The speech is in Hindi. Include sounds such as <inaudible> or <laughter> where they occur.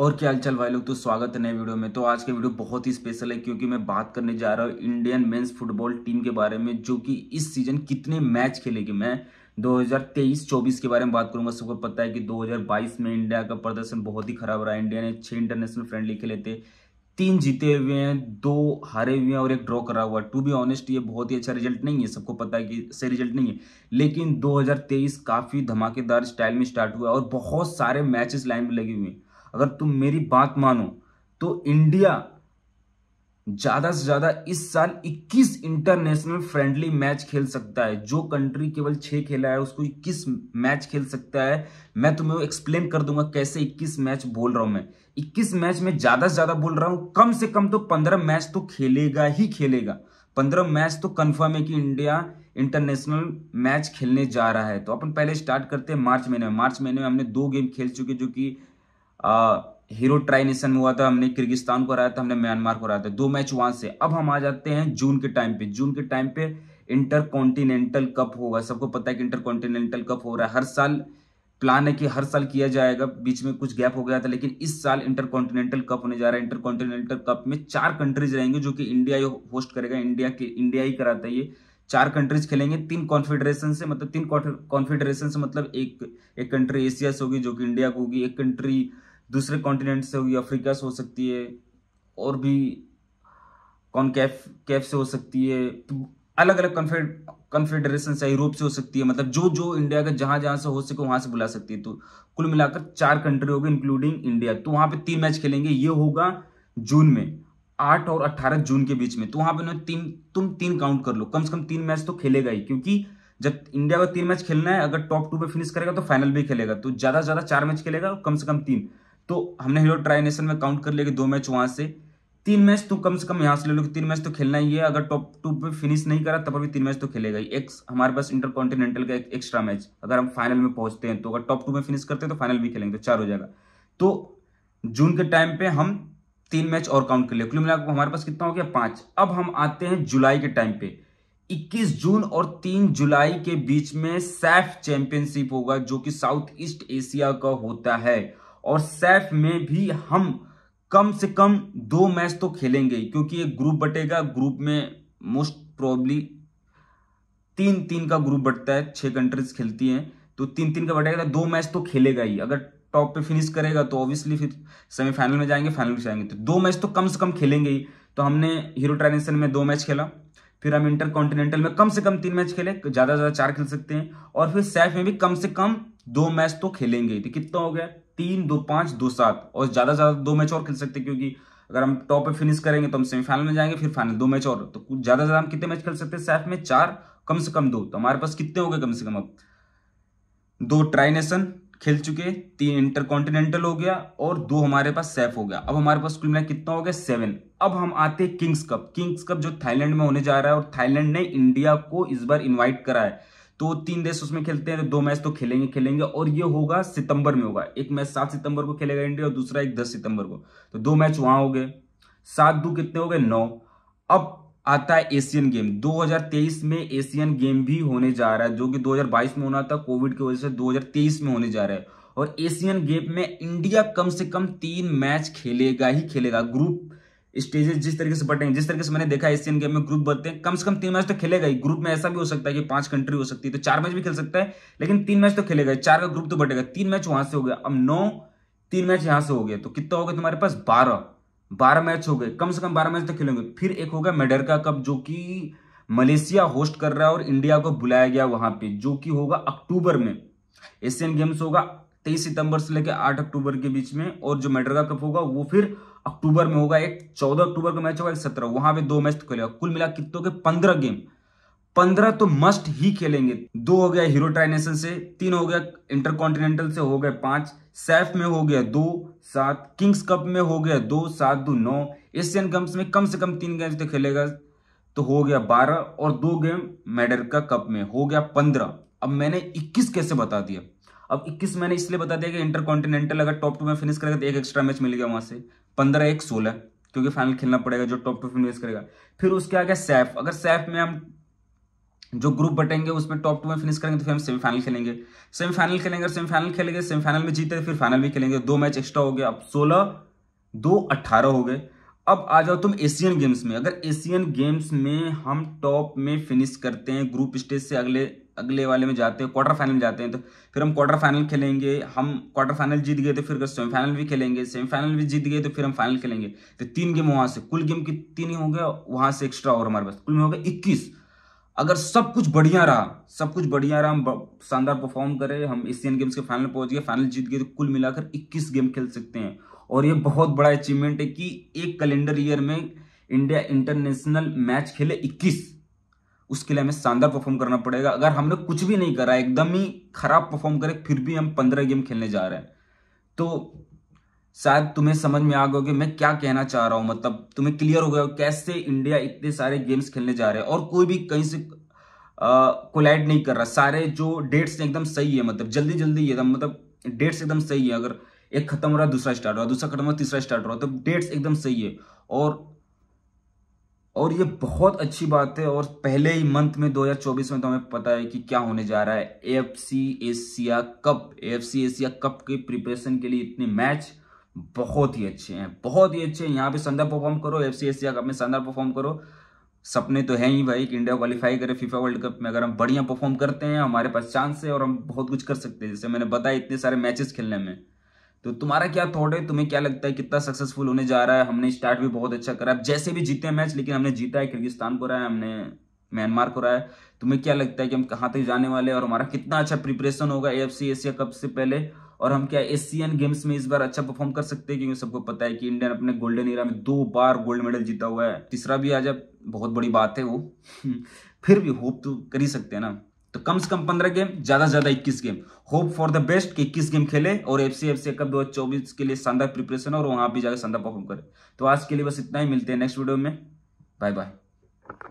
और क्या हालचाल भाई लोग तो स्वागत है नए वीडियो में तो आज का वीडियो बहुत ही स्पेशल है क्योंकि मैं बात करने जा रहा हूँ इंडियन मेंस फुटबॉल टीम के बारे में जो कि इस सीजन कितने मैच खेलेगी मैं 2023-24 के बारे में बात करूंगा सबको पता है कि 2022 में इंडिया का प्रदर्शन बहुत ही खराब रहा इंडिया ने छः इंटरनेशनल फ्रेंडली खेले थे तीन जीते हुए हैं दो हारे हुए हैं और एक ड्रॉ करा हुआ टू बी ऑनेस्ट ये बहुत ही अच्छा रिजल्ट नहीं है सबको पता है कि सही रिजल्ट नहीं है लेकिन 2023 काफ़ी धमाकेदार स्टाइल में स्टार्ट हुआ और बहुत सारे मैचेस लाइन में लगे हुए हैं अगर तुम मेरी बात मानो तो इंडिया ज्यादा से ज्यादा इस साल 21 इंटरनेशनल फ्रेंडली मैच खेल सकता है जो कंट्री केवल छह खेला है उसको 21 मैच खेल सकता है मैं तुम्हें एक्सप्लेन कर दूंगा कैसे 21 मैच बोल रहा हूं मैं 21 मैच में ज्यादा से ज्यादा बोल रहा हूं कम से कम तो 15 मैच तो खेलेगा ही खेलेगा 15 मैच तो कन्फर्म है कि इंडिया इंटरनेशनल मैच खेलने जा रहा है तो अपन पहले स्टार्ट करते हैं मार्च महीने में मार्च महीने में हमने दो गेम खेल चुके जो कि हीरो ट्राइनेशन हुआ था हमने किर्गिस्तान को हराया था हमने म्यांमार को हराया था दो मैच वहां से अब हम आ जाते हैं जून के टाइम पे जून के टाइम पे इंटर कॉन्टिनेंटल कप होगा सबको पता है कि इंटर कॉन्टिनेंटल कप हो रहा है हर साल प्लान है कि हर साल किया जाएगा बीच में कुछ गैप हो गया था लेकिन इस साल इंटर कॉन्टिनेंटल कप होने जा रहा है इंटर कॉन्टिनेंटल कप में चार कंट्रीज रहेंगे जो कि इंडिया होस्ट करेगा इंडिया के इंडिया ही कराता है ये चार कंट्रीज खेलेंगे तीन कॉन्फेडरेशन से मतलब तीन कॉन्फेडरेशन से मतलब एक एक कंट्री एशिया से होगी जो कि इंडिया को होगी एक कंट्री दूसरे कॉन्टिनेंट से होगी अफ्रीका से हो सकती है और भी कौन कैफ कैफ से हो सकती है तो अलग अलग कन्फेडरेशन से यूरोप से हो सकती है मतलब जो जो इंडिया का जहां जहां से हो सके वहां से बुला सकती है तो कुल मिलाकर चार कंट्री होगी इंक्लूडिंग इंडिया तो वहां पे तीन मैच खेलेंगे ये होगा जून में आठ और अट्ठारह जून के बीच में तो वहां पर उन्होंने तीन तुम तीन काउंट कर लो कम से कम तीन मैच तो खेलेगा ही क्योंकि जब इंडिया को तीन मैच खेलना है अगर टॉप टू पे फिनिश करेगा तो फाइनल भी खेलेगा तो ज्यादा से ज्यादा चार मैच खेलेगा और कम से कम तीन तो हमने हेलो ट्राई नेशन में काउंट कर लिया कि दो मैच वहां से तीन मैच तो कम से कम यहाँ से ले लो कि तीन मैच तो खेलना ही है अगर टॉप टू पे फिनिश नहीं करा तब भी तीन मैच तो खेलेगा ही एक हमारे पास इंटर कॉन्टिनेंटल का एक एक्स्ट्रा मैच अगर हम फाइनल में पहुंचते हैं तो अगर टॉप टू में फिनिश करते हैं तो फाइनल भी खेलेंगे तो चार हो जाएगा तो जून के टाइम पे हम तीन मैच और काउंट कर लिए कुल मिलाकर हमारे पास कितना हो गया पांच अब हम आते हैं जुलाई के टाइम पे इक्कीस जून और तीन जुलाई के बीच में सैफ चैंपियनशिप होगा जो कि साउथ ईस्ट एशिया का होता है और सैफ में भी हम कम से कम दो मैच तो खेलेंगे क्योंकि एक ग्रुप बटेगा ग्रुप में मोस्ट प्रोबली तीन तीन का ग्रुप बटता है छह कंट्रीज खेलती हैं तो तीन तीन का बटेगा तो दो मैच तो खेलेगा ही अगर टॉप पे फिनिश करेगा तो ऑब्वियसली फिर सेमीफाइनल में जाएंगे फाइनल में जाएंगे तो दो मैच तो कम से कम खेलेंगे ही तो हमने हीरो ट्राइनेशन में दो मैच खेला फिर हम इंटर कॉन्टिनेंटल में कम से कम तीन मैच खेले ज़्यादा से ज़्यादा चार खेल सकते हैं और फिर सैफ में भी कम से कम दो मैच तो खेलेंगे तो कितना हो गया तीन दो पांच दो सात और ज्यादा ज्यादा दो मैच और खेल सकते हैं क्योंकि अगर हम टॉप पे फिनिश करेंगे तो हम सेमीफाइनल में जाएंगे फिर फाइनल दो मैच और तो कुछ ज्यादा ज्यादा हम कितने मैच खेल सकते हैं सैफ में चार कम से कम दो तो हमारे पास कितने हो गए कम से कम अब दो ट्राई नेशन खेल चुके तीन इंटर कॉन्टिनेंटल हो गया और दो हमारे पास सैफ हो गया अब हमारे पास कुल मिला कितना हो गया सेवन अब हम आते हैं किंग्स कप किंग्स कप जो थाईलैंड में होने जा रहा है और थाईलैंड ने इंडिया को इस बार इन्वाइट करा है तो तीन देश उसमें खेलते हैं तो दो मैच तो खेलेंगे खेलेंगे और ये होगा सितंबर में होगा एक मैच सात सितंबर को खेलेगा इंडिया और दूसरा एक दस सितंबर को तो दो मैच वहां हो गए सात दो कितने हो गए नौ अब आता है एशियन गेम 2023 में एशियन गेम भी होने जा रहा है जो कि 2022 में होना था कोविड की वजह से 2023 में होने जा रहा है और एशियन गेम में इंडिया कम से कम तीन मैच खेलेगा ही खेलेगा ग्रुप स्टेजेस जिस तरीके से बटेंगे जिस तरीके से मैंने देखा एशियन गेम में ग्रुप बनते हैं कम से कम तीन मैच तो खेलेगा ही ग्रुप में ऐसा भी हो सकता है कि पांच कंट्री हो सकती है तो चार मैच भी खेल सकता है लेकिन तीन मैच तो खेलेगा चार का ग्रुप तो बटेगा तीन मैच वहां से हो गया अब नौ तीन मैच यहां से हो गया तो कितना हो गया तुम्हारे पास बारह बारह मैच हो गए कम से कम बारह मैच तो खेलेंगे फिर एक होगा मेडरका कप जो कि मलेशिया होस्ट कर रहा है और इंडिया को बुलाया गया वहां पे जो कि होगा अक्टूबर में एशियन गेम्स होगा तेईस सितंबर से लेकर आठ अक्टूबर के बीच में और जो मेड्रगा कप होगा वो फिर अक्टूबर में होगा एक चौदह अक्टूबर का मैच होगा एक सत्रह वहां पे दो मैच तो खेलेगा कुल मिला कितनों के पंद्रह गेम पंद्रह तो मस्ट ही खेलेंगे दो हो गया हीरो ट्राइनेशन से तीन हो गया इंटर कॉन्टिनेंटल से हो गए पांच सैफ में हो गया दो सात किंग्स कप में हो गया दो सात दो नौ एशियन गेम्स में कम से कम तीन गेम्स तो खेलेगा तो हो गया बारह और दो गेम मेडरका कप में हो गया पंद्रह अब मैंने इक्कीस कैसे बता दिया अब 21 मैंने इसलिए बता दिया कि इंटर कॉन्टिनेंटल अगर टॉप टू में फिनिश करेगा तो एक एक्स्ट्रा मैच मिल गया वहां से पंद्रह एक सोलह क्योंकि फाइनल खेलना पड़ेगा जो टॉप टू फिनिश करेगा फिर उसके आगे सैफ अगर सैफ में हम जो ग्रुप बटेंगे उसमें टॉप टू में फिनिश करेंगे तो फिर हम सेमीफाइनल खेलेंगे सेमीफाइनल खेलेंगे सेमीफाइनल खेलेंगे सेमीफाइनल में जीते तो फिर फाइनल भी खेलेंगे दो मैच एक्स्ट्रा हो गए अब सोलह दो अट्ठारह हो गए अब आ जाओ तुम एशियन गेम्स में अगर एशियन गेम्स में हम टॉप में फिनिश करते हैं ग्रुप स्टेज से अगले अगले वाले में जाते हैं क्वार्टर फाइनल जाते हैं तो फिर हम क्वार्टर फाइनल खेलेंगे हम क्वार्टर फाइनल जीत गए तो फिर सेमीफाइनल भी खेलेंगे सेमीफाइनल भी जीत गए तो फिर हम फाइनल खेलेंगे तो तीन गेम वहाँ से कुल गेम कितनी तीन हो गया वहाँ से एक्स्ट्रा और हमारे पास कुल में हो गया इक्कीस अगर सब कुछ बढ़िया रहा सब कुछ बढ़िया रहा हम शानदार परफॉर्म करें हम एशियन गेम्स के फाइनल पहुंच गए फाइनल जीत गए तो कुल मिलाकर 21 गेम खेल सकते हैं और ये बहुत बड़ा अचीवमेंट है कि एक कैलेंडर ईयर में इंडिया इंटरनेशनल मैच खेले इक्कीस उसके लिए हमें शानदार परफॉर्म करना पड़ेगा अगर हमने कुछ भी नहीं करा एकदम ही खराब परफॉर्म करे फिर भी हम पंद्रह गेम खेलने जा रहे हैं तो शायद तुम्हें समझ में आ गया कि मैं क्या कहना चाह रहा हूं मतलब तुम्हें क्लियर हो गया कैसे इंडिया इतने सारे गेम्स खेलने जा रहे हैं और कोई भी कहीं से कोलाइड नहीं कर रहा सारे जो डेट्स एकदम सही है मतलब जल्दी जल्दी एकदम मतलब डेट्स एकदम सही है अगर एक खत्म हो रहा दूसरा स्टार्ट हो रहा दूसरा खत्म हो रहा तीसरा स्टार्ट हो रहा तो डेट्स एकदम सही है और और ये बहुत अच्छी बात है और पहले ही मंथ में 2024 में तो हमें पता है कि क्या होने जा रहा है F C Asia cup F C Asia cup के प्रिपरेशन के लिए इतने मैच बहुत ही अच्छे हैं बहुत ही अच्छे हैं यहाँ पे शानदार परफॉर्म करो एफ सी एशिया कप में शानदार परफॉर्म करो सपने तो हैं ही भाई कि इंडिया क्वालिफाई करे फीफा वर्ल्ड कप में अगर हम बढ़िया परफॉर्म करते हैं हमारे पास चांस है और हम बहुत कुछ कर सकते हैं जैसे मैंने बताया इतने सारे मैचेस खेलने में तो तुम्हारा क्या थॉट है तुम्हें क्या लगता है कितना सक्सेसफुल होने जा रहा है हमने स्टार्ट भी बहुत अच्छा करा है जैसे भी जीते हैं मैच लेकिन हमने जीता है किर्गिस्तान को रहा है हमने म्यांमार को रहा है तुम्हें क्या लगता है कि हम कहाँ तक जाने वाले हैं और हमारा कितना अच्छा प्रिपरेशन होगा ए एशिया कप से पहले और हम क्या एशियन गेम्स में इस बार अच्छा परफॉर्म कर सकते हैं क्योंकि सबको पता है कि इंडियन अपने गोल्डन ईरा में दो बार गोल्ड मेडल जीता हुआ है तीसरा भी आज बहुत बड़ी बात है वो <laughs> फिर भी होप तो कर ही सकते हैं ना तो कम से कम पंद्रह गेम ज्यादा से ज्यादा इक्कीस game hope for the best कि इक्कीस गेम खेले और F C F C cup दो के लिए शानदार प्रिपरेशन और वहां भी जाकर शानदार परफॉर्म करे तो आज के लिए बस इतना ही मिलते हैं नेक्स्ट वीडियो में बाय बाय